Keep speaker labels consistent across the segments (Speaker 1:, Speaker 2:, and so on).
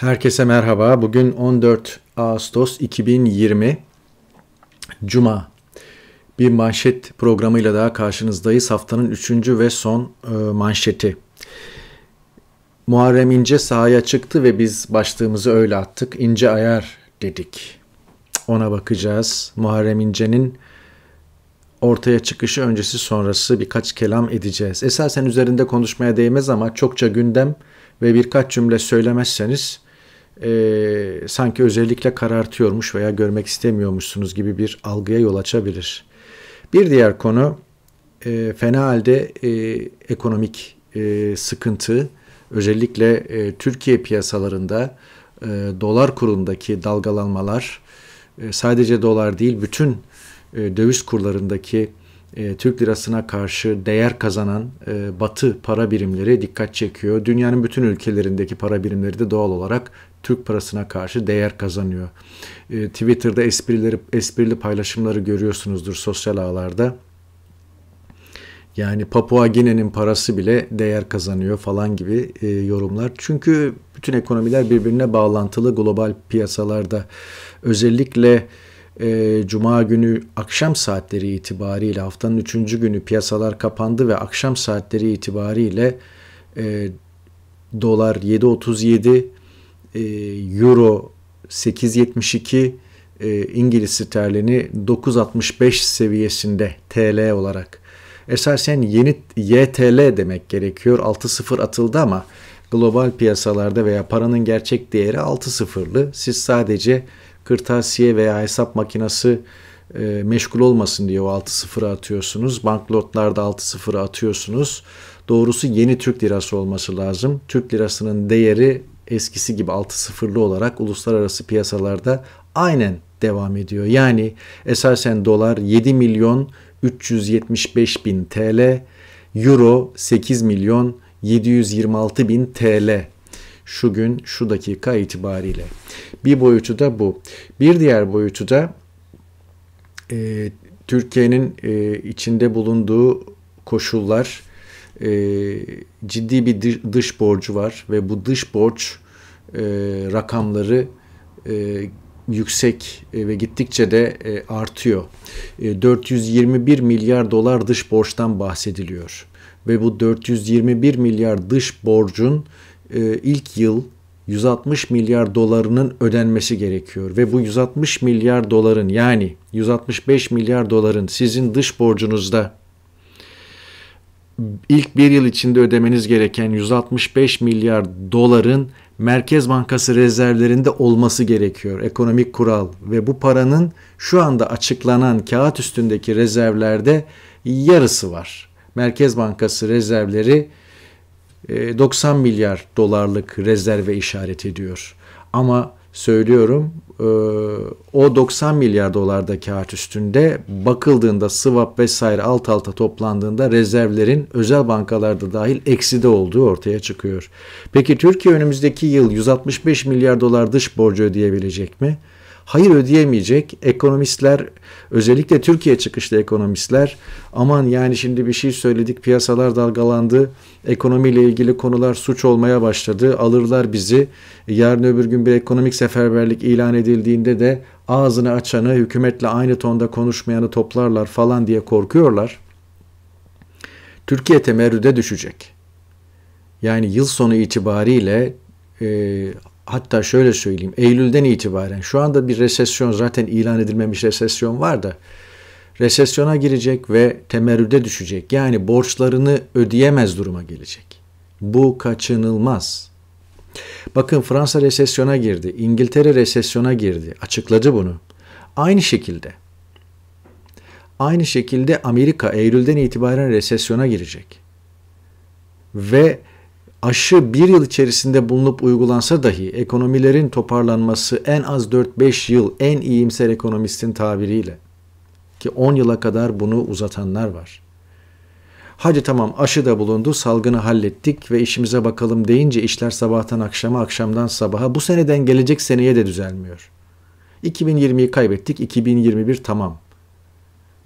Speaker 1: Herkese merhaba. Bugün 14 Ağustos 2020 Cuma. Bir manşet programıyla daha karşınızdayız. Haftanın 3. ve son e, manşeti. Muharrem İnce sahaya çıktı ve biz başlığımızı öyle attık. İnce ayar dedik. Ona bakacağız. Muharrem İnce'nin ortaya çıkışı öncesi sonrası birkaç kelam edeceğiz. Esasen üzerinde konuşmaya değmez ama çokça gündem ve birkaç cümle söylemezseniz e, sanki özellikle karartıyormuş veya görmek istemiyormuşsunuz gibi bir algıya yol açabilir. Bir diğer konu e, fena halde e, ekonomik e, sıkıntı özellikle e, Türkiye piyasalarında e, dolar kurundaki dalgalanmalar e, sadece dolar değil bütün e, döviz kurlarındaki e, Türk lirasına karşı değer kazanan e, batı para birimleri dikkat çekiyor. Dünyanın bütün ülkelerindeki para birimleri de doğal olarak Türk parasına karşı değer kazanıyor. E, Twitter'da esprileri, esprili paylaşımları görüyorsunuzdur sosyal ağlarda. Yani Papua Gine'nin parası bile değer kazanıyor falan gibi e, yorumlar. Çünkü bütün ekonomiler birbirine bağlantılı global piyasalarda. Özellikle e, Cuma günü akşam saatleri itibariyle haftanın üçüncü günü piyasalar kapandı ve akşam saatleri itibariyle e, dolar 7.37, e, Euro 8.72 e, İngiliz sterlini 9.65 seviyesinde TL olarak. Esasen yeni YTL demek gerekiyor. 6.0 atıldı ama global piyasalarda veya paranın gerçek değeri 6.0'lı. Siz sadece kırtasiye veya hesap makinesi e, meşgul olmasın diye o 6.0'ı atıyorsunuz. Banknotlarda 6.0'ı atıyorsunuz. Doğrusu yeni Türk lirası olması lazım. Türk lirasının değeri eskisi gibi sıfırlı olarak uluslararası piyasalarda aynen devam ediyor. Yani esasen dolar 7 milyon 375 bin TL, euro 8 milyon 726 bin TL şu gün şu dakika itibariyle. Bir boyutu da bu. Bir diğer boyutu da e, Türkiye'nin e, içinde bulunduğu koşullar e, ciddi bir dış, dış borcu var ve bu dış borç e, rakamları e, yüksek e, ve gittikçe de e, artıyor. E, 421 milyar dolar dış borçtan bahsediliyor ve bu 421 milyar dış borcun e, ilk yıl 160 milyar dolarının ödenmesi gerekiyor ve bu 160 milyar doların yani 165 milyar doların sizin dış borcunuzda ilk bir yıl içinde ödemeniz gereken 165 milyar doların Merkez Bankası rezervlerinde olması gerekiyor. Ekonomik kural ve bu paranın şu anda açıklanan kağıt üstündeki rezervlerde yarısı var. Merkez Bankası rezervleri 90 e, milyar dolarlık rezerve işaret ediyor. Ama söylüyorum ee, o 90 milyar dolarda kağıt üstünde bakıldığında swap vesaire alt alta toplandığında rezervlerin özel bankalarda dahil ekside olduğu ortaya çıkıyor. Peki Türkiye önümüzdeki yıl 165 milyar dolar dış borcu ödeyebilecek mi? hayır ödeyemeyecek. Ekonomistler özellikle Türkiye çıkışlı ekonomistler aman yani şimdi bir şey söyledik piyasalar dalgalandı. Ekonomiyle ilgili konular suç olmaya başladı. Alırlar bizi. Yarın öbür gün bir ekonomik seferberlik ilan edildiğinde de ağzını açanı hükümetle aynı tonda konuşmayanı toplarlar falan diye korkuyorlar. Türkiye temerrüde düşecek. Yani yıl sonu itibariyle e, hatta şöyle söyleyeyim Eylül'den itibaren şu anda bir resesyon zaten ilan edilmemiş resesyon var da resesyona girecek ve temerrüde düşecek. Yani borçlarını ödeyemez duruma gelecek. Bu kaçınılmaz. Bakın Fransa resesyona girdi, İngiltere resesyona girdi. Açıkladı bunu. Aynı şekilde Aynı şekilde Amerika Eylül'den itibaren resesyona girecek. Ve aşı bir yıl içerisinde bulunup uygulansa dahi ekonomilerin toparlanması en az 4-5 yıl en iyimser ekonomistin tabiriyle ki 10 yıla kadar bunu uzatanlar var. Hadi tamam aşı da bulundu, salgını hallettik ve işimize bakalım deyince işler sabahtan akşama, akşamdan sabaha bu seneden gelecek seneye de düzelmiyor. 2020'yi kaybettik, 2021 tamam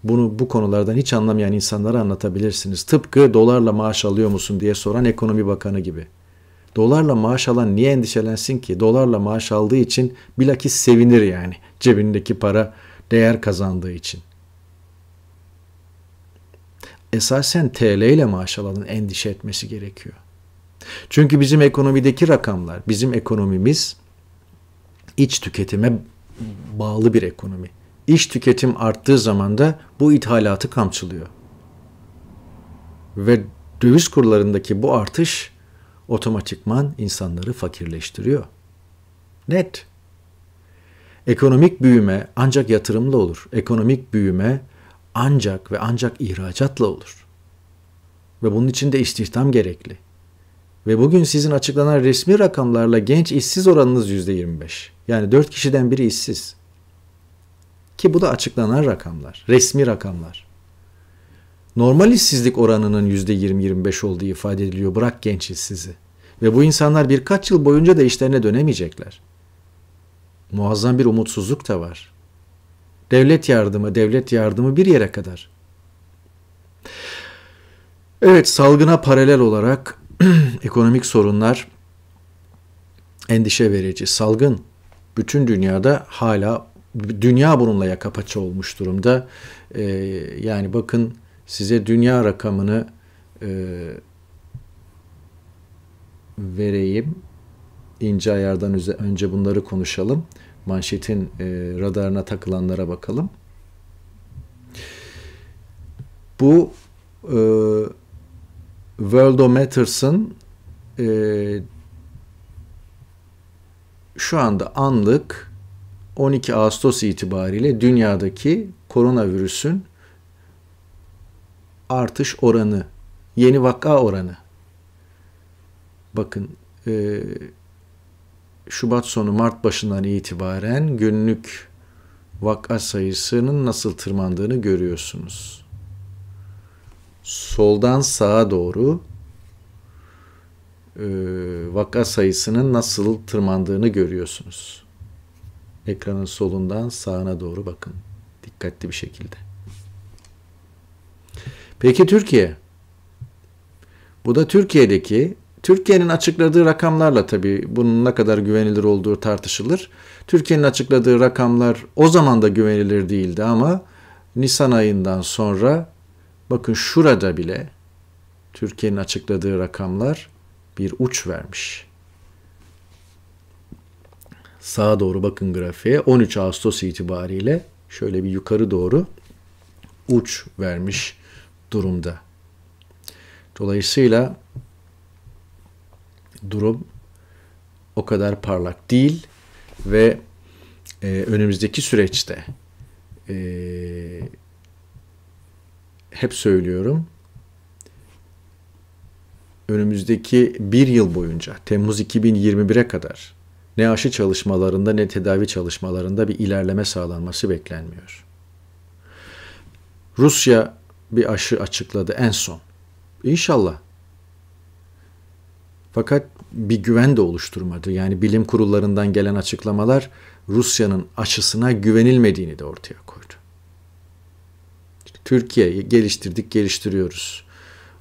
Speaker 1: bunu bu konulardan hiç anlamayan insanlara anlatabilirsiniz. Tıpkı dolarla maaş alıyor musun diye soran ekonomi bakanı gibi. Dolarla maaş alan niye endişelensin ki? Dolarla maaş aldığı için bilakis sevinir yani. Cebindeki para değer kazandığı için. Esasen TL ile maaş alanın endişe etmesi gerekiyor. Çünkü bizim ekonomideki rakamlar, bizim ekonomimiz iç tüketime bağlı bir ekonomi. İş tüketim arttığı zaman da bu ithalatı kamçılıyor. Ve döviz kurlarındaki bu artış otomatikman insanları fakirleştiriyor. Net. Ekonomik büyüme ancak yatırımla olur. Ekonomik büyüme ancak ve ancak ihracatla olur. Ve bunun için de istihdam gerekli. Ve bugün sizin açıklanan resmi rakamlarla genç işsiz oranınız %25. Yani 4 kişiden biri işsiz. Ki bu da açıklanan rakamlar, resmi rakamlar. Normal işsizlik oranının %20-25 olduğu ifade ediliyor bırak genç işsizi. Ve bu insanlar birkaç yıl boyunca da işlerine dönemeyecekler. Muazzam bir umutsuzluk da var. Devlet yardımı, devlet yardımı bir yere kadar. Evet, salgına paralel olarak ekonomik sorunlar endişe verici. Salgın bütün dünyada hala dünya bununla yakapaça olmuş durumda. E, yani bakın size dünya rakamını e, vereyim. İnce ayardan önce bunları konuşalım. Manşetin e, radarına takılanlara bakalım. Bu e, Worldometers'ın e, şu anda anlık 12 Ağustos itibariyle dünyadaki koronavirüsün artış oranı, yeni vaka oranı. Bakın e, Şubat sonu Mart başından itibaren günlük vaka sayısının nasıl tırmandığını görüyorsunuz. Soldan sağa doğru e, vaka sayısının nasıl tırmandığını görüyorsunuz. Ekranın solundan sağına doğru bakın. Dikkatli bir şekilde. Peki Türkiye? Bu da Türkiye'deki Türkiye'nin açıkladığı rakamlarla tabii bunun ne kadar güvenilir olduğu tartışılır. Türkiye'nin açıkladığı rakamlar o zaman da güvenilir değildi ama Nisan ayından sonra bakın şurada bile Türkiye'nin açıkladığı rakamlar bir uç vermiş sağa doğru bakın grafiğe 13 Ağustos itibariyle şöyle bir yukarı doğru uç vermiş durumda. Dolayısıyla durum o kadar parlak değil ve e, önümüzdeki süreçte e, hep söylüyorum önümüzdeki bir yıl boyunca Temmuz 2021'e kadar ne aşı çalışmalarında ne tedavi çalışmalarında bir ilerleme sağlanması beklenmiyor. Rusya bir aşı açıkladı en son. İnşallah. Fakat bir güven de oluşturmadı. Yani bilim kurullarından gelen açıklamalar Rusya'nın aşısına güvenilmediğini de ortaya koydu. Türkiye geliştirdik, geliştiriyoruz.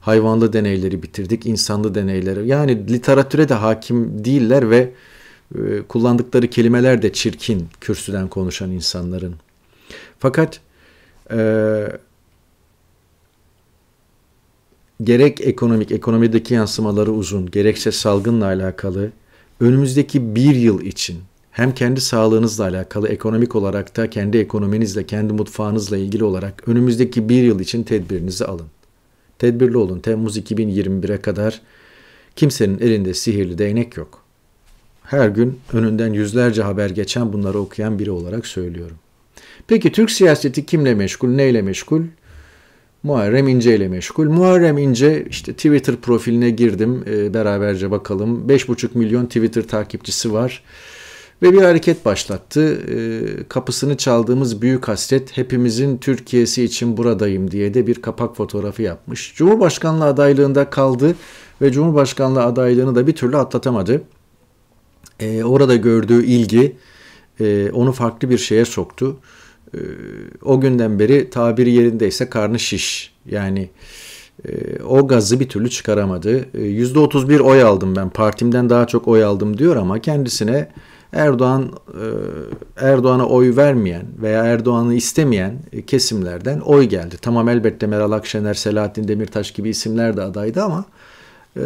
Speaker 1: Hayvanlı deneyleri bitirdik, insanlı deneyleri. Yani literatüre de hakim değiller ve ee, kullandıkları kelimeler de çirkin kürsüden konuşan insanların. Fakat e, gerek ekonomik, ekonomideki yansımaları uzun, gerekse salgınla alakalı önümüzdeki bir yıl için hem kendi sağlığınızla alakalı ekonomik olarak da kendi ekonominizle, kendi mutfağınızla ilgili olarak önümüzdeki bir yıl için tedbirinizi alın. Tedbirli olun. Temmuz 2021'e kadar kimsenin elinde sihirli değnek yok her gün önünden yüzlerce haber geçen bunları okuyan biri olarak söylüyorum. Peki Türk siyaseti kimle meşgul, neyle meşgul? Muharrem İnce ile meşgul. Muharrem İnce işte Twitter profiline girdim e, beraberce bakalım. 5,5 milyon Twitter takipçisi var ve bir hareket başlattı. E, kapısını çaldığımız büyük hasret hepimizin Türkiye'si için buradayım diye de bir kapak fotoğrafı yapmış. Cumhurbaşkanlığı adaylığında kaldı ve Cumhurbaşkanlığı adaylığını da bir türlü atlatamadı. E, orada gördüğü ilgi e, onu farklı bir şeye soktu. E, o günden beri tabiri yerindeyse karnı şiş. Yani e, o gazı bir türlü çıkaramadı. E, %31 oy aldım ben. Partimden daha çok oy aldım diyor ama kendisine Erdoğan e, Erdoğan'a oy vermeyen veya Erdoğan'ı istemeyen e, kesimlerden oy geldi. Tamam elbette Meral Akşener, Selahattin Demirtaş gibi isimler de adaydı ama e,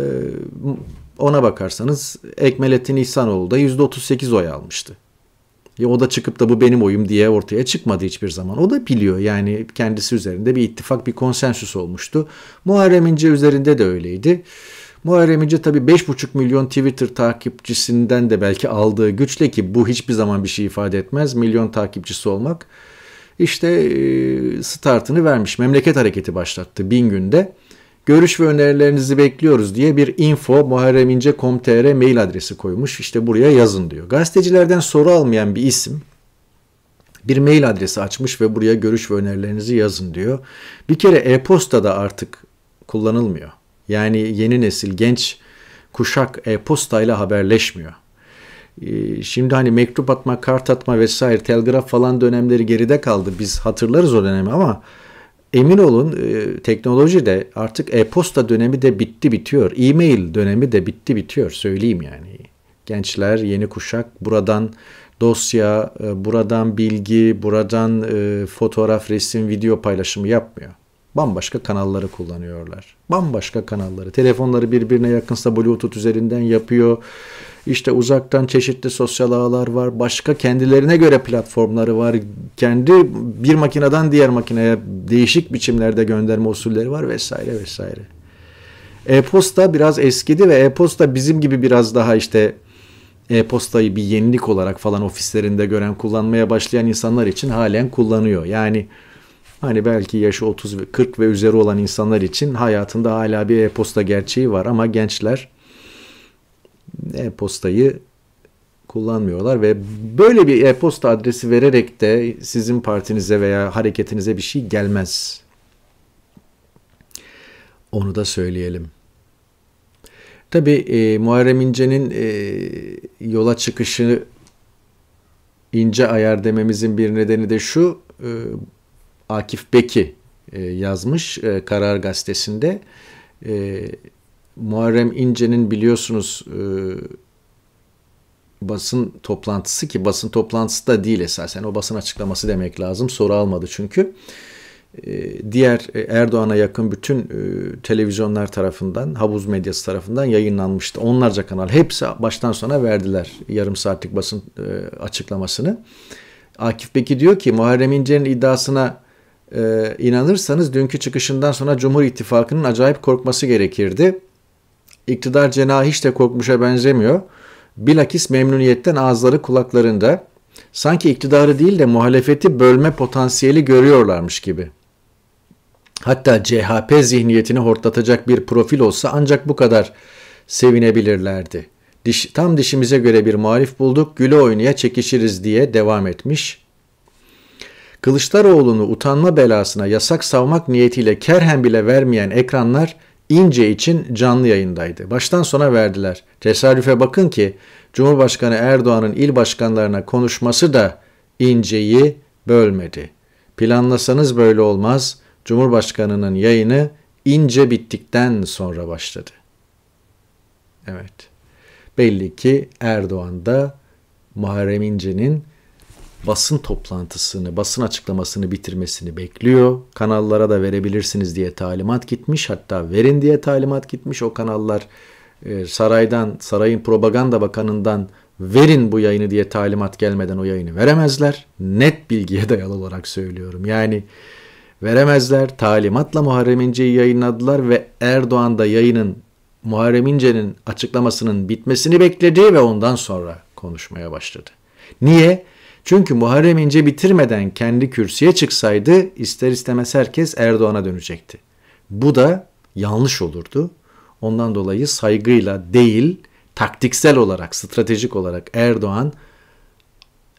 Speaker 1: ona bakarsanız Ekmelettin İhsanoğlu da %38 oy almıştı. Ya e, o da çıkıp da bu benim oyum diye ortaya çıkmadı hiçbir zaman. O da biliyor yani kendisi üzerinde bir ittifak, bir konsensüs olmuştu. Muharrem İnce üzerinde de öyleydi. Muharrem İnce tabii 5,5 milyon Twitter takipçisinden de belki aldığı güçle ki bu hiçbir zaman bir şey ifade etmez. Milyon takipçisi olmak işte e, startını vermiş. Memleket hareketi başlattı bin günde. Görüş ve önerilerinizi bekliyoruz diye bir info muharremince.com.tr mail adresi koymuş. İşte buraya yazın diyor. Gazetecilerden soru almayan bir isim bir mail adresi açmış ve buraya görüş ve önerilerinizi yazın diyor. Bir kere e-posta da artık kullanılmıyor. Yani yeni nesil genç kuşak e-postayla haberleşmiyor. Ee, şimdi hani mektup atma, kart atma vesaire, telgraf falan dönemleri geride kaldı. Biz hatırlarız o dönemi ama emin olun e, teknoloji de artık e-posta dönemi de bitti bitiyor. E-mail dönemi de bitti bitiyor söyleyeyim yani. Gençler, yeni kuşak buradan dosya, e, buradan bilgi, buradan e, fotoğraf, resim, video paylaşımı yapmıyor. Bambaşka kanalları kullanıyorlar. Bambaşka kanalları. Telefonları birbirine yakınsa Bluetooth üzerinden yapıyor işte uzaktan çeşitli sosyal ağlar var. Başka kendilerine göre platformları var. Kendi bir makineden diğer makineye değişik biçimlerde gönderme usulleri var vesaire vesaire. E-posta biraz eskidi ve e-posta bizim gibi biraz daha işte e-postayı bir yenilik olarak falan ofislerinde gören kullanmaya başlayan insanlar için halen kullanıyor. Yani Hani belki yaşı 30 ve 40 ve üzeri olan insanlar için hayatında hala bir e-posta gerçeği var ama gençler e-postayı kullanmıyorlar ve böyle bir e-posta adresi vererek de sizin partinize veya hareketinize bir şey gelmez. Onu da söyleyelim. Tabi e, Muharrem İnce'nin e, yola çıkışı ince ayar dememizin bir nedeni de şu. E, Akif Beki e, yazmış e, Karar Gazetesi'nde. E, Muharrem İnce'nin biliyorsunuz e, basın toplantısı ki basın toplantısı da değil esasen o basın açıklaması demek lazım soru almadı çünkü e, diğer e, Erdoğan'a yakın bütün e, televizyonlar tarafından, havuz medyası tarafından yayınlanmıştı. Onlarca kanal hepsi baştan sona verdiler yarım saatlik basın açıklamasını. Akif Beki diyor ki Muharrem İnce'nin iddiasına inanırsanız dünkü çıkışından sonra Cumhur İttifakı'nın acayip korkması gerekirdi. İktidar cenahı hiç de korkmuşa benzemiyor. Bilakis memnuniyetten ağızları kulaklarında. Sanki iktidarı değil de muhalefeti bölme potansiyeli görüyorlarmış gibi. Hatta CHP zihniyetini hortlatacak bir profil olsa ancak bu kadar sevinebilirlerdi. Diş, tam dişimize göre bir muhalif bulduk, güle oynaya çekişiriz diye devam etmiş. Kılıçdaroğlu'nu utanma belasına yasak savmak niyetiyle kerhen bile vermeyen ekranlar İnce için canlı yayındaydı. Baştan sona verdiler. Tesadüfe bakın ki Cumhurbaşkanı Erdoğan'ın il başkanlarına konuşması da İnce'yi bölmedi. Planlasanız böyle olmaz. Cumhurbaşkanının yayını İnce bittikten sonra başladı. Evet. Belli ki Erdoğan da Muharrem İnce'nin basın toplantısını, basın açıklamasını bitirmesini bekliyor. Kanallara da verebilirsiniz diye talimat gitmiş. Hatta verin diye talimat gitmiş. O kanallar e, saraydan, sarayın propaganda bakanından verin bu yayını diye talimat gelmeden o yayını veremezler. Net bilgiye dayalı olarak söylüyorum. Yani veremezler. Talimatla Muharrem İnce'yi yayınladılar ve Erdoğan da yayının Muharrem İnce'nin açıklamasının bitmesini bekledi ve ondan sonra konuşmaya başladı. Niye? Çünkü Muharrem İnce bitirmeden kendi kürsüye çıksaydı ister istemez herkes Erdoğan'a dönecekti. Bu da yanlış olurdu. Ondan dolayı saygıyla değil, taktiksel olarak, stratejik olarak Erdoğan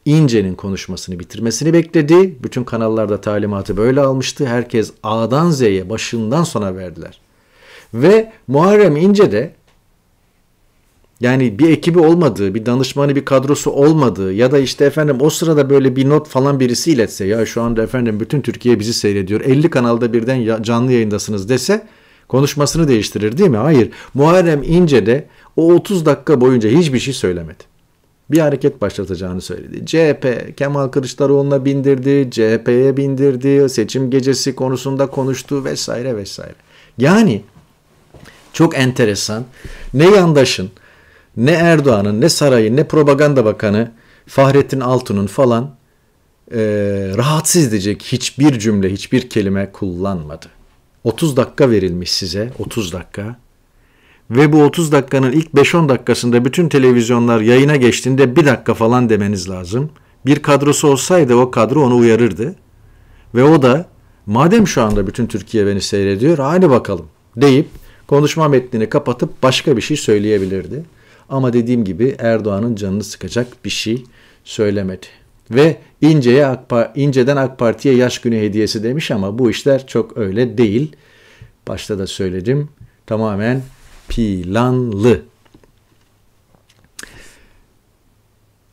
Speaker 1: İnce'nin konuşmasını bitirmesini bekledi. Bütün kanallarda talimatı böyle almıştı. Herkes A'dan Z'ye başından sona verdiler. Ve Muharrem İnce de yani bir ekibi olmadığı, bir danışmanı, bir kadrosu olmadığı ya da işte efendim o sırada böyle bir not falan birisi iletse ya şu anda efendim bütün Türkiye bizi seyrediyor. 50 kanalda birden canlı yayındasınız dese konuşmasını değiştirir değil mi? Hayır. Muharrem İnce de o 30 dakika boyunca hiçbir şey söylemedi. Bir hareket başlatacağını söyledi. CHP Kemal Kılıçdaroğlu'na bindirdi, CHP'ye bindirdi, seçim gecesi konusunda konuştu vesaire vesaire. Yani çok enteresan. Ne yandaşın, ne Erdoğan'ın ne sarayın ne propaganda bakanı Fahrettin Altun'un falan e, rahatsız edecek hiçbir cümle hiçbir kelime kullanmadı. 30 dakika verilmiş size 30 dakika ve bu 30 dakikanın ilk 5-10 dakikasında bütün televizyonlar yayına geçtiğinde bir dakika falan demeniz lazım. Bir kadrosu olsaydı o kadro onu uyarırdı. Ve o da madem şu anda bütün Türkiye beni seyrediyor hadi bakalım deyip konuşma metnini kapatıp başka bir şey söyleyebilirdi. Ama dediğim gibi Erdoğan'ın canını sıkacak bir şey söylemedi. Ve İnce'ye AK Parti, İnce'den AK Parti'ye yaş günü hediyesi demiş ama bu işler çok öyle değil. Başta da söyledim. Tamamen planlı.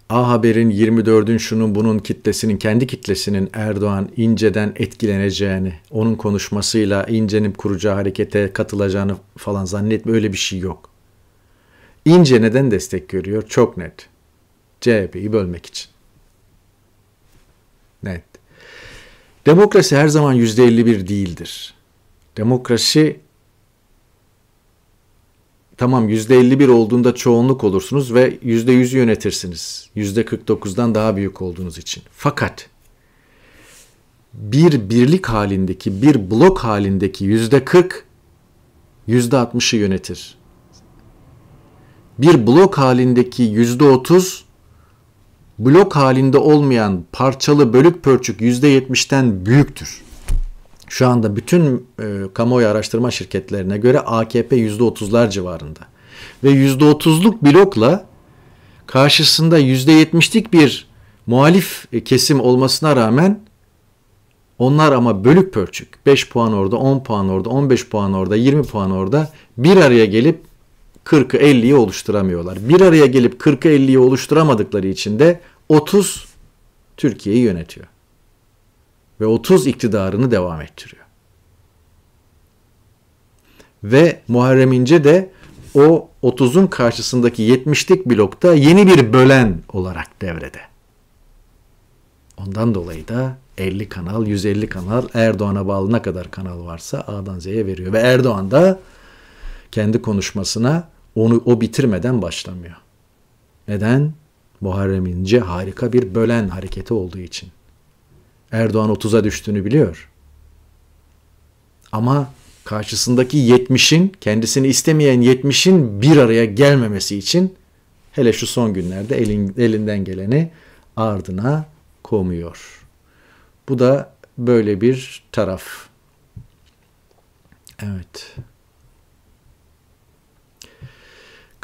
Speaker 1: A Haber'in 24'ün şunun bunun kitlesinin kendi kitlesinin Erdoğan İnce'den etkileneceğini, onun konuşmasıyla İnce'nin kuracağı harekete katılacağını falan zannetme öyle bir şey yok. İnce neden destek görüyor? Çok net. CHP'yi bölmek için. Net. Demokrasi her zaman %51 değildir. Demokrasi tamam %51 olduğunda çoğunluk olursunuz ve %100'ü yönetirsiniz. %49'dan daha büyük olduğunuz için. Fakat bir birlik halindeki, bir blok halindeki %40 %60'ı yönetir bir blok halindeki yüzde otuz, blok halinde olmayan parçalı bölük pörçük yüzde yetmişten büyüktür. Şu anda bütün e, kamuoyu araştırma şirketlerine göre AKP yüzde otuzlar civarında. Ve yüzde otuzluk blokla karşısında yüzde yetmişlik bir muhalif e, kesim olmasına rağmen onlar ama bölük pörçük. 5 puan orada, 10 puan orada, 15 puan orada, 20 puan orada bir araya gelip 40'ı 50'yi oluşturamıyorlar. Bir araya gelip 40'ı 50'yi oluşturamadıkları için de 30 Türkiye'yi yönetiyor. Ve 30 iktidarını devam ettiriyor. Ve Muharrem İnce de o 30'un karşısındaki 70'lik blokta yeni bir bölen olarak devrede. Ondan dolayı da 50 kanal, 150 kanal, Erdoğan'a bağlı ne kadar kanal varsa A'dan Z'ye veriyor. Ve Erdoğan da kendi konuşmasına onu o bitirmeden başlamıyor. Neden? Muharrem İnce harika bir bölen hareketi olduğu için. Erdoğan 30'a düştüğünü biliyor. Ama karşısındaki 70'in, kendisini istemeyen 70'in bir araya gelmemesi için hele şu son günlerde elin, elinden geleni ardına komuyor. Bu da böyle bir taraf. Evet.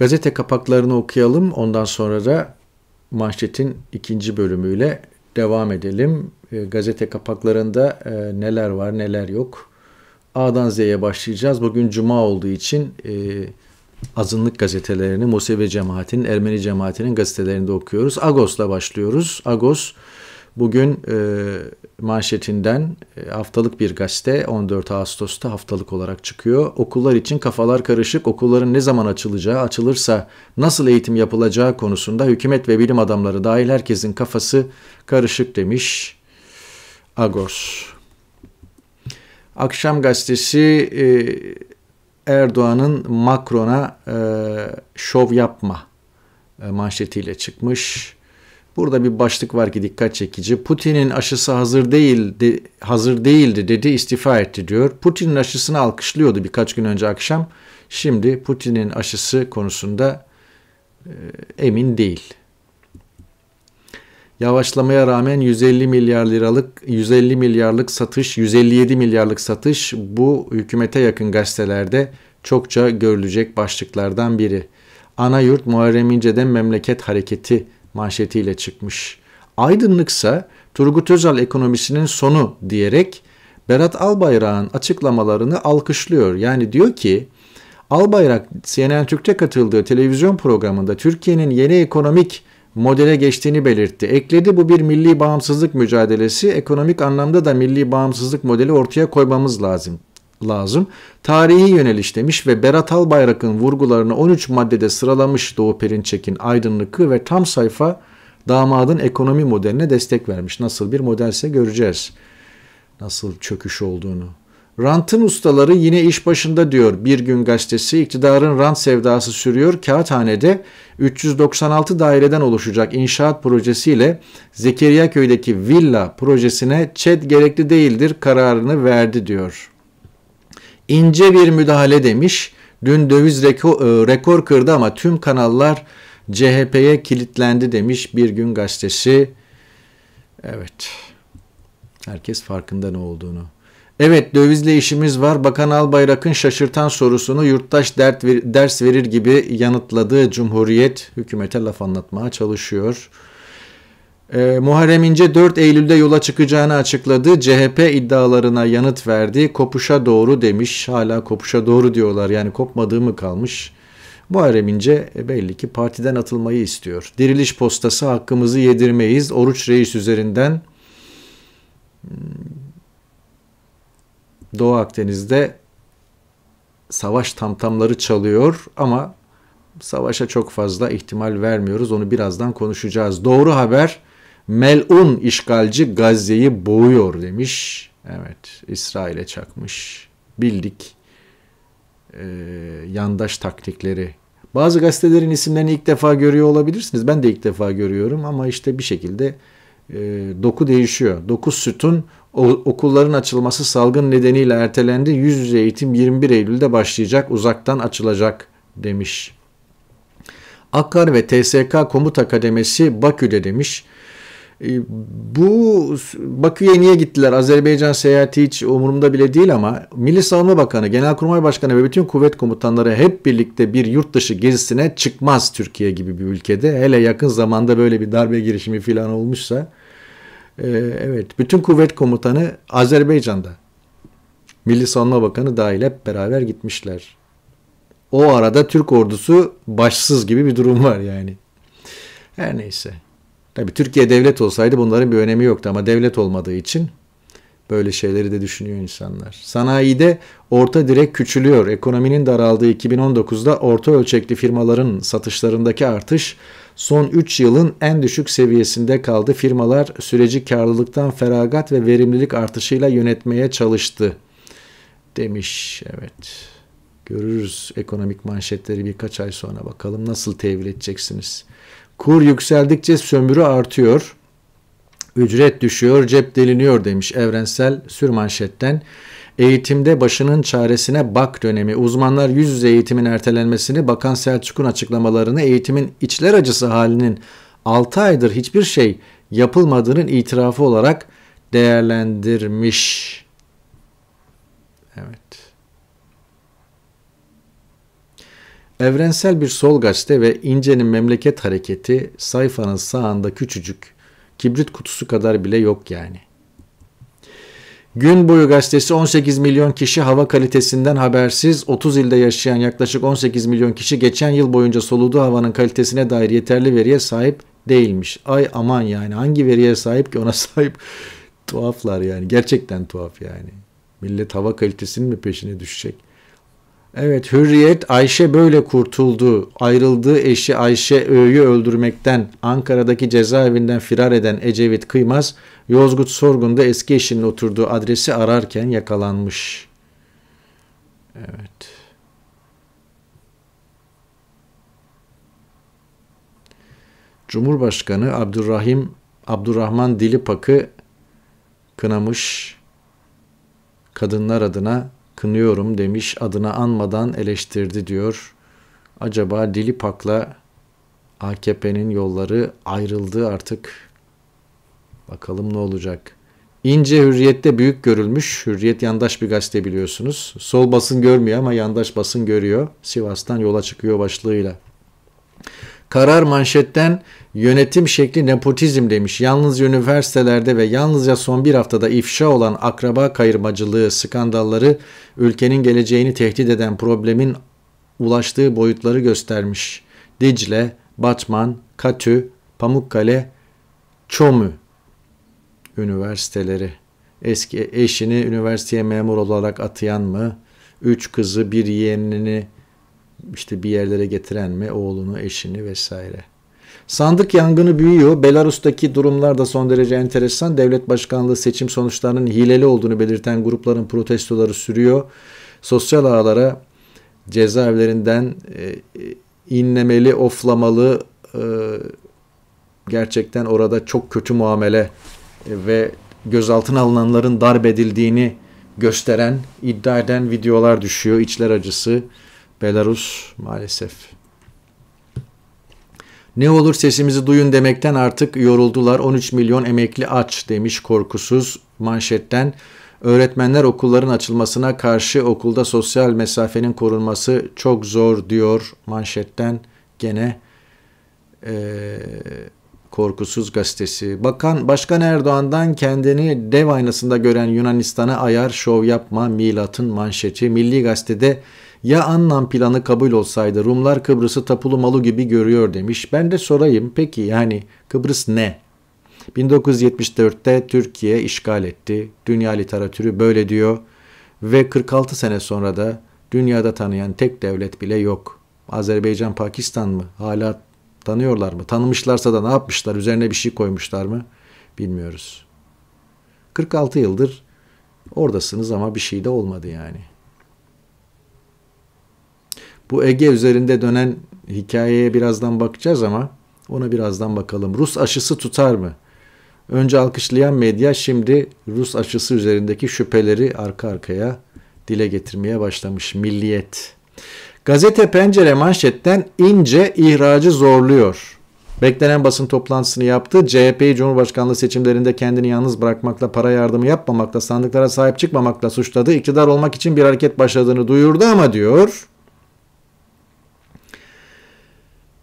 Speaker 1: Gazete kapaklarını okuyalım. Ondan sonra da manşetin ikinci bölümüyle devam edelim. Ee, gazete kapaklarında e, neler var neler yok. A'dan Z'ye başlayacağız. Bugün cuma olduğu için e, azınlık gazetelerini Musevi cemaatinin, Ermeni cemaatinin gazetelerinde okuyoruz. Agos'la başlıyoruz. Agos Bugün e, manşetinden e, haftalık bir gazete 14 Ağustos'ta haftalık olarak çıkıyor. Okullar için kafalar karışık. Okulların ne zaman açılacağı, açılırsa nasıl eğitim yapılacağı konusunda hükümet ve bilim adamları dahil herkesin kafası karışık demiş Agos. Akşam gazetesi e, Erdoğan'ın Macron'a e, şov yapma e, manşetiyle çıkmış. Burada bir başlık var ki dikkat çekici. Putin'in aşısı hazır değildi, hazır değildi dedi, istifa etti diyor. Putin'in aşısını alkışlıyordu birkaç gün önce akşam. Şimdi Putin'in aşısı konusunda e, emin değil. Yavaşlamaya rağmen 150 milyar liralık 150 milyarlık satış, 157 milyarlık satış bu hükümete yakın gazetelerde çokça görülecek başlıklardan biri. Ana yurt Muharrem İnce'den memleket hareketi manşetiyle çıkmış. Aydınlıksa Turgut Özal ekonomisinin sonu diyerek Berat Albayrak'ın açıklamalarını alkışlıyor. Yani diyor ki Albayrak CNN Türk'te katıldığı televizyon programında Türkiye'nin yeni ekonomik modele geçtiğini belirtti. Ekledi bu bir milli bağımsızlık mücadelesi, ekonomik anlamda da milli bağımsızlık modeli ortaya koymamız lazım lazım. Tarihi yöneliş demiş ve Berat Albayrak'ın vurgularını 13 maddede sıralamış Doğu Perinçek'in aydınlıkı ve tam sayfa damadın ekonomi modeline destek vermiş. Nasıl bir modelse göreceğiz. Nasıl çöküş olduğunu. Rantın ustaları yine iş başında diyor Bir Gün Gazetesi. iktidarın rant sevdası sürüyor. Kağıthane'de 396 daireden oluşacak inşaat projesiyle Zekeriya köydeki villa projesine ÇED gerekli değildir kararını verdi diyor ince bir müdahale demiş. Dün döviz rekor, e, rekor kırdı ama tüm kanallar CHP'ye kilitlendi demiş bir gün gazetesi. Evet. Herkes farkında ne olduğunu. Evet dövizle işimiz var. Bakan Albayrak'ın şaşırtan sorusunu yurttaş dert, ders verir gibi yanıtladığı Cumhuriyet hükümete laf anlatmaya çalışıyor e, Muharrem İnce 4 Eylül'de yola çıkacağını açıkladı. CHP iddialarına yanıt verdi. Kopuşa doğru demiş. Hala kopuşa doğru diyorlar. Yani kopmadığı mı kalmış? Muharrem İnce e, belli ki partiden atılmayı istiyor. Diriliş postası hakkımızı yedirmeyiz. Oruç Reis üzerinden hmm, Doğu Akdeniz'de savaş tamtamları çalıyor ama savaşa çok fazla ihtimal vermiyoruz. Onu birazdan konuşacağız. Doğru haber Melun işgalci Gazze'yi boğuyor demiş. Evet İsrail'e çakmış. Bildik e, yandaş taktikleri. Bazı gazetelerin isimlerini ilk defa görüyor olabilirsiniz. Ben de ilk defa görüyorum ama işte bir şekilde e, doku değişiyor. Dokuz sütun o, okulların açılması salgın nedeniyle ertelendi. Yüz yüze eğitim 21 Eylül'de başlayacak, uzaktan açılacak demiş. Akkar ve TSK Komuta Akademisi Bakü'de demiş. Ee, bu Bakü'ye niye gittiler? Azerbaycan seyahati hiç umurumda bile değil ama Milli Savunma Bakanı, Genelkurmay Başkanı ve bütün kuvvet komutanları hep birlikte bir yurt dışı gezisine çıkmaz Türkiye gibi bir ülkede. Hele yakın zamanda böyle bir darbe girişimi falan olmuşsa. E, evet, bütün kuvvet komutanı Azerbaycan'da. Milli Savunma Bakanı dahil hep beraber gitmişler. O arada Türk ordusu başsız gibi bir durum var yani. Her neyse. Tabii Türkiye devlet olsaydı bunların bir önemi yoktu ama devlet olmadığı için böyle şeyleri de düşünüyor insanlar. Sanayide orta direk küçülüyor. Ekonominin daraldığı 2019'da orta ölçekli firmaların satışlarındaki artış son 3 yılın en düşük seviyesinde kaldı. Firmalar süreci karlılıktan feragat ve verimlilik artışıyla yönetmeye çalıştı demiş. Evet. Görürüz ekonomik manşetleri birkaç ay sonra bakalım nasıl tevil edeceksiniz. Kur yükseldikçe sömürü artıyor. Ücret düşüyor, cep deliniyor demiş evrensel sürmanşetten. Eğitimde başının çaresine bak dönemi. Uzmanlar yüz yüze eğitimin ertelenmesini, Bakan Selçuk'un açıklamalarını eğitimin içler acısı halinin 6 aydır hiçbir şey yapılmadığının itirafı olarak değerlendirmiş. Evet. Evrensel bir sol gazete ve İnce'nin memleket hareketi sayfanın sağında küçücük, kibrit kutusu kadar bile yok yani. Gün boyu gazetesi 18 milyon kişi hava kalitesinden habersiz 30 ilde yaşayan yaklaşık 18 milyon kişi geçen yıl boyunca soluduğu havanın kalitesine dair yeterli veriye sahip değilmiş. Ay aman yani hangi veriye sahip ki ona sahip tuhaflar yani gerçekten tuhaf yani. Millet hava kalitesinin mi peşine düşecek? Evet Hürriyet Ayşe böyle kurtuldu. Ayrıldığı eşi Ayşe Ö'yü öldürmekten Ankara'daki cezaevinden firar eden Ecevit Kıymaz Yozgut Sorgun'da eski eşinin oturduğu adresi ararken yakalanmış. Evet. Cumhurbaşkanı Abdurrahim Abdurrahman Dilipak'ı kınamış kadınlar adına kınıyorum demiş adına anmadan eleştirdi diyor. Acaba Dilipak'la AKP'nin yolları ayrıldı artık. Bakalım ne olacak. İnce Hürriyet'te büyük görülmüş. Hürriyet yandaş bir gazete biliyorsunuz. Sol basın görmüyor ama yandaş basın görüyor. Sivas'tan yola çıkıyor başlığıyla. Karar manşetten yönetim şekli nepotizm demiş. Yalnız üniversitelerde ve yalnızca son bir haftada ifşa olan akraba kayırmacılığı skandalları ülkenin geleceğini tehdit eden problemin ulaştığı boyutları göstermiş. Dicle, Batman, Katü, Pamukkale, Çomü üniversiteleri. Eski eşini üniversiteye memur olarak atayan mı? Üç kızı bir yeğenini işte bir yerlere getiren mi oğlunu, eşini vesaire. Sandık yangını büyüyor. Belarus'taki durumlar da son derece enteresan. Devlet başkanlığı seçim sonuçlarının hileli olduğunu belirten grupların protestoları sürüyor. Sosyal ağlara cezaevlerinden e, e inlemeli, oflamalı e, gerçekten orada çok kötü muamele e, ve gözaltına alınanların darp edildiğini gösteren, iddia eden videolar düşüyor. İçler acısı. Belarus maalesef. Ne olur sesimizi duyun demekten artık yoruldular. 13 milyon emekli aç demiş korkusuz manşetten. Öğretmenler okulların açılmasına karşı okulda sosyal mesafenin korunması çok zor diyor manşetten gene e, Korkusuz gazetesi. Bakan Başkan Erdoğan'dan kendini dev aynasında gören Yunanistan'a ayar şov yapma milatın manşeti. Milli Gazete'de ya Annan planı kabul olsaydı Rumlar Kıbrıs'ı tapulu malu gibi görüyor demiş. Ben de sorayım peki yani Kıbrıs ne? 1974'te Türkiye işgal etti. Dünya literatürü böyle diyor ve 46 sene sonra da dünyada tanıyan tek devlet bile yok. Azerbaycan, Pakistan mı? Hala tanıyorlar mı? Tanımışlarsa da ne yapmışlar? Üzerine bir şey koymuşlar mı? Bilmiyoruz. 46 yıldır oradasınız ama bir şey de olmadı yani. Bu Ege üzerinde dönen hikayeye birazdan bakacağız ama ona birazdan bakalım. Rus aşısı tutar mı? Önce alkışlayan medya şimdi Rus aşısı üzerindeki şüpheleri arka arkaya dile getirmeye başlamış. Milliyet. Gazete Pencere manşetten ince ihracı zorluyor. Beklenen basın toplantısını yaptı. CHP'yi Cumhurbaşkanlığı seçimlerinde kendini yalnız bırakmakla, para yardımı yapmamakla, sandıklara sahip çıkmamakla suçladı. İktidar olmak için bir hareket başladığını duyurdu ama diyor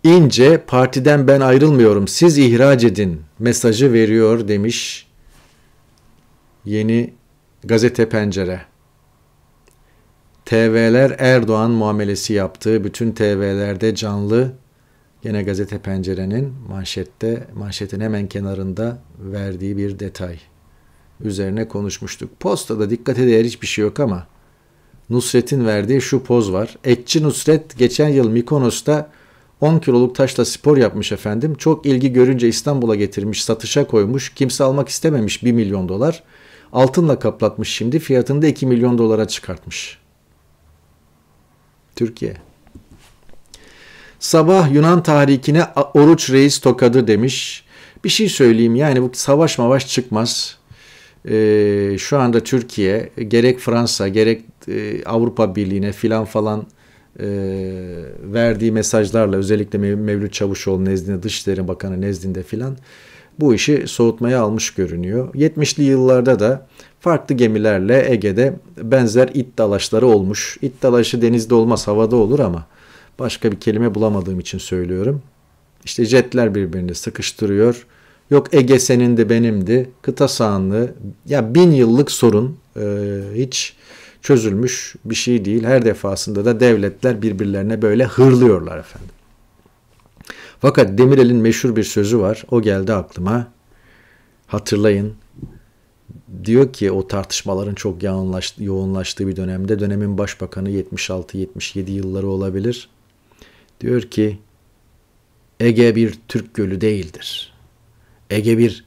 Speaker 1: ince partiden ben ayrılmıyorum siz ihraç edin mesajı veriyor demiş yeni gazete pencere. TV'ler Erdoğan muamelesi yaptığı bütün TV'lerde canlı yine gazete pencerenin manşette manşetin hemen kenarında verdiği bir detay. Üzerine konuşmuştuk. Postada dikkate değer hiçbir şey yok ama Nusret'in verdiği şu poz var. Etçi Nusret geçen yıl Mikonos'ta 10 kiloluk taşla spor yapmış efendim. Çok ilgi görünce İstanbul'a getirmiş, satışa koymuş. Kimse almak istememiş 1 milyon dolar. Altınla kaplatmış şimdi. Fiyatını da 2 milyon dolara çıkartmış. Türkiye. Sabah Yunan tarihine Oruç Reis tokadı demiş. Bir şey söyleyeyim yani bu savaş mavaş çıkmaz. Ee, şu anda Türkiye gerek Fransa gerek e, Avrupa Birliği'ne filan falan e, verdiği mesajlarla özellikle Mevlüt Çavuşoğlu nezdinde Dışişleri Bakanı nezdinde filan bu işi soğutmaya almış görünüyor. 70'li yıllarda da farklı gemilerle Ege'de benzer it dalaşları olmuş. İt dalaşı denizde olmaz havada olur ama başka bir kelime bulamadığım için söylüyorum. İşte jetler birbirini sıkıştırıyor. Yok Ege senin de benimdi. Kıta sahanlığı. Ya bin yıllık sorun. Ee, hiç çözülmüş bir şey değil. Her defasında da devletler birbirlerine böyle hırlıyorlar efendim. Fakat Demirel'in meşhur bir sözü var. O geldi aklıma. Hatırlayın. Diyor ki o tartışmaların çok yoğunlaştığı bir dönemde dönemin başbakanı 76-77 yılları olabilir. Diyor ki Ege bir Türk gölü değildir. Ege bir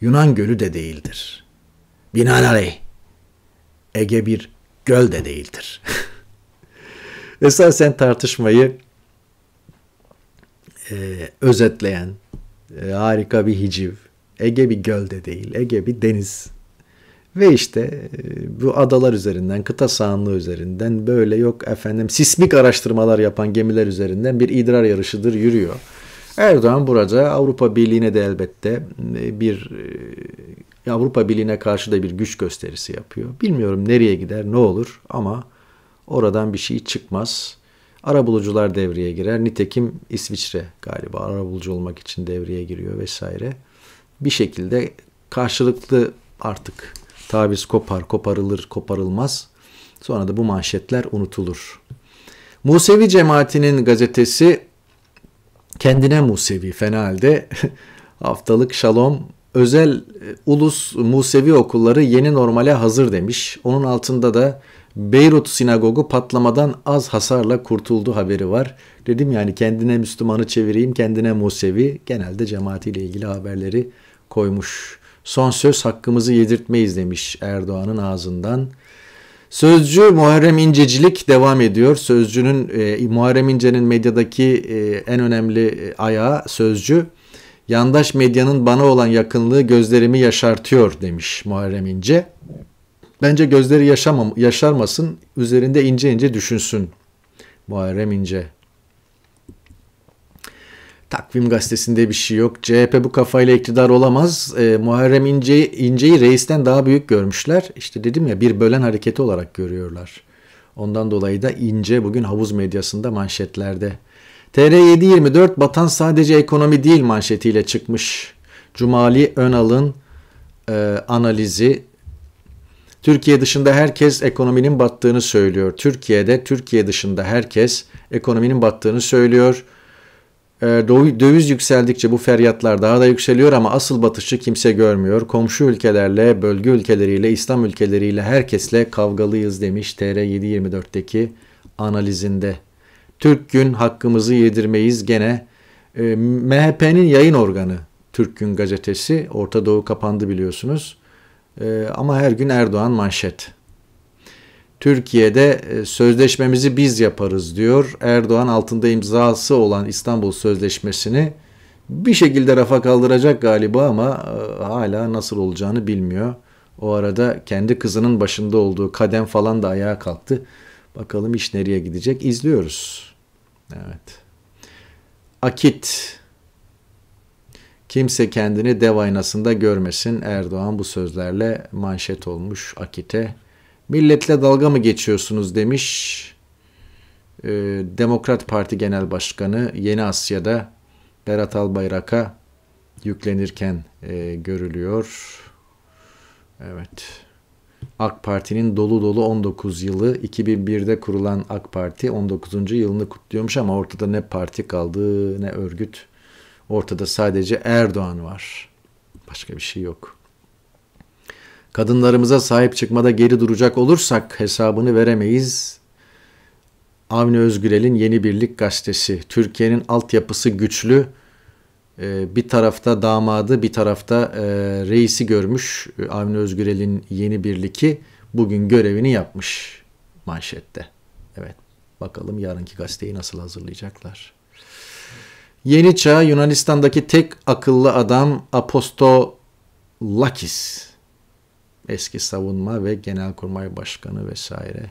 Speaker 1: Yunan gölü de değildir. Binaenaleyh Ege bir göl de değildir. Esasen tartışmayı e, özetleyen e, harika bir hiciv. Ege bir göl de değil, Ege bir deniz. Ve işte e, bu adalar üzerinden, kıta sahanlığı üzerinden böyle yok efendim sismik araştırmalar yapan gemiler üzerinden bir idrar yarışıdır yürüyor. Erdoğan burada Avrupa Birliği'ne de elbette e, bir e, Avrupa Birliği'ne karşı da bir güç gösterisi yapıyor. Bilmiyorum nereye gider, ne olur ama oradan bir şey çıkmaz. Arabulucular devreye girer. Nitekim İsviçre galiba arabulucu olmak için devreye giriyor vesaire. Bir şekilde karşılıklı artık taviz kopar, koparılır, koparılmaz. Sonra da bu manşetler unutulur. Musevi cemaatinin gazetesi kendine Musevi fena halde haftalık Şalom özel e, ulus Musevi okulları yeni normale hazır demiş. Onun altında da Beyrut sinagogu patlamadan az hasarla kurtuldu haberi var. Dedim yani kendine Müslümanı çevireyim, kendine Musevi. Genelde cemaatiyle ilgili haberleri koymuş. Son söz hakkımızı yedirtmeyiz demiş Erdoğan'ın ağzından. Sözcü Muharrem İncecilik devam ediyor. Sözcünün e, Muharrem İnce'nin medyadaki e, en önemli e, ayağı Sözcü yandaş medyanın bana olan yakınlığı gözlerimi yaşartıyor demiş Muharrem İnce. Bence gözleri yaşamam, yaşarmasın, üzerinde ince ince düşünsün Muharrem İnce. Takvim gazetesinde bir şey yok. CHP bu kafayla iktidar olamaz. E, Muharrem İnce, İnce'yi reisten daha büyük görmüşler. İşte dedim ya bir bölen hareketi olarak görüyorlar. Ondan dolayı da İnce bugün havuz medyasında manşetlerde. TR724 batan sadece ekonomi değil manşetiyle çıkmış. Cumali Önal'ın e, analizi Türkiye dışında herkes ekonominin battığını söylüyor. Türkiye'de Türkiye dışında herkes ekonominin battığını söylüyor. E, döviz yükseldikçe bu feryatlar daha da yükseliyor ama asıl batışı kimse görmüyor. Komşu ülkelerle, bölge ülkeleriyle, İslam ülkeleriyle herkesle kavgalıyız demiş TR724'teki analizinde. Türk Gün hakkımızı yedirmeyiz gene. E, MHP'nin yayın organı Türk Gün gazetesi. Orta Doğu kapandı biliyorsunuz. E, ama her gün Erdoğan manşet. Türkiye'de e, sözleşmemizi biz yaparız diyor. Erdoğan altında imzası olan İstanbul Sözleşmesi'ni bir şekilde rafa kaldıracak galiba ama e, hala nasıl olacağını bilmiyor. O arada kendi kızının başında olduğu kadem falan da ayağa kalktı. Bakalım iş nereye gidecek izliyoruz. Evet. Akit. Kimse kendini dev aynasında görmesin. Erdoğan bu sözlerle manşet olmuş Akit'e. Milletle dalga mı geçiyorsunuz demiş. E, Demokrat Parti Genel Başkanı Yeni Asya'da Berat Albayrak'a yüklenirken e, görülüyor. Evet. AK Parti'nin dolu dolu 19 yılı 2001'de kurulan AK Parti 19. yılını kutluyormuş ama ortada ne parti kaldı ne örgüt. Ortada sadece Erdoğan var. Başka bir şey yok. Kadınlarımıza sahip çıkmada geri duracak olursak hesabını veremeyiz. Avni Özgürel'in Yeni Birlik gazetesi. Türkiye'nin altyapısı güçlü, ee, bir tarafta damadı bir tarafta e, reisi görmüş. Ee, Avni Özgürel'in yeni birliki bugün görevini yapmış manşette. Evet bakalım yarınki gazeteyi nasıl hazırlayacaklar. Yeni Çağ Yunanistan'daki tek akıllı adam Apostolakis, Eski savunma ve genelkurmay başkanı vesaire.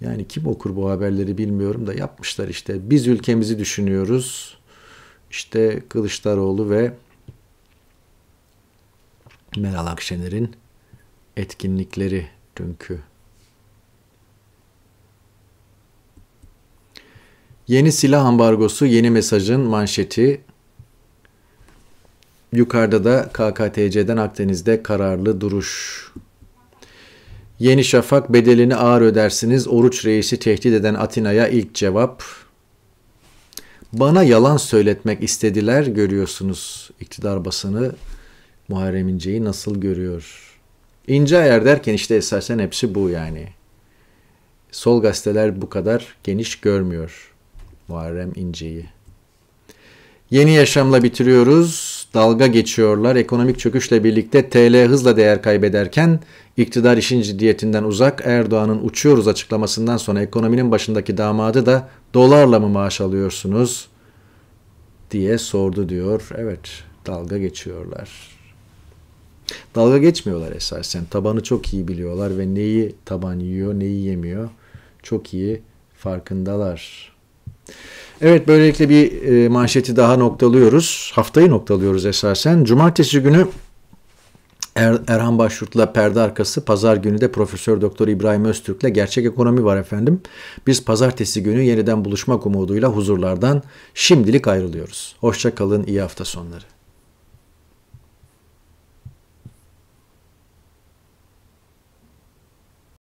Speaker 1: Yani kim okur bu haberleri bilmiyorum da yapmışlar işte. Biz ülkemizi düşünüyoruz işte Kılıçdaroğlu ve Meral Akşener'in etkinlikleri dünkü. Yeni silah ambargosu, yeni mesajın manşeti. Yukarıda da KKTC'den Akdeniz'de kararlı duruş. Yeni Şafak bedelini ağır ödersiniz. Oruç reisi tehdit eden Atina'ya ilk cevap. Bana yalan söyletmek istediler görüyorsunuz iktidar basını Muharrem İnce'yi nasıl görüyor. İnce ayar derken işte esasen hepsi bu yani. Sol gazeteler bu kadar geniş görmüyor Muharrem İnce'yi. Yeni yaşamla bitiriyoruz dalga geçiyorlar. Ekonomik çöküşle birlikte TL hızla değer kaybederken iktidar işin ciddiyetinden uzak Erdoğan'ın uçuyoruz açıklamasından sonra ekonominin başındaki damadı da dolarla mı maaş alıyorsunuz diye sordu diyor. Evet dalga geçiyorlar. Dalga geçmiyorlar esasen. Tabanı çok iyi biliyorlar ve neyi taban yiyor, neyi yemiyor. Çok iyi farkındalar. Evet böylelikle bir e, manşeti daha noktalıyoruz. Haftayı noktalıyoruz esasen. Cumartesi günü er, Erhan Başyurt'la perde arkası, pazar günü de Profesör Doktor İbrahim Öztürk'le gerçek ekonomi var efendim. Biz pazartesi günü yeniden buluşmak umuduyla huzurlardan şimdilik ayrılıyoruz. Hoşça kalın, iyi hafta sonları.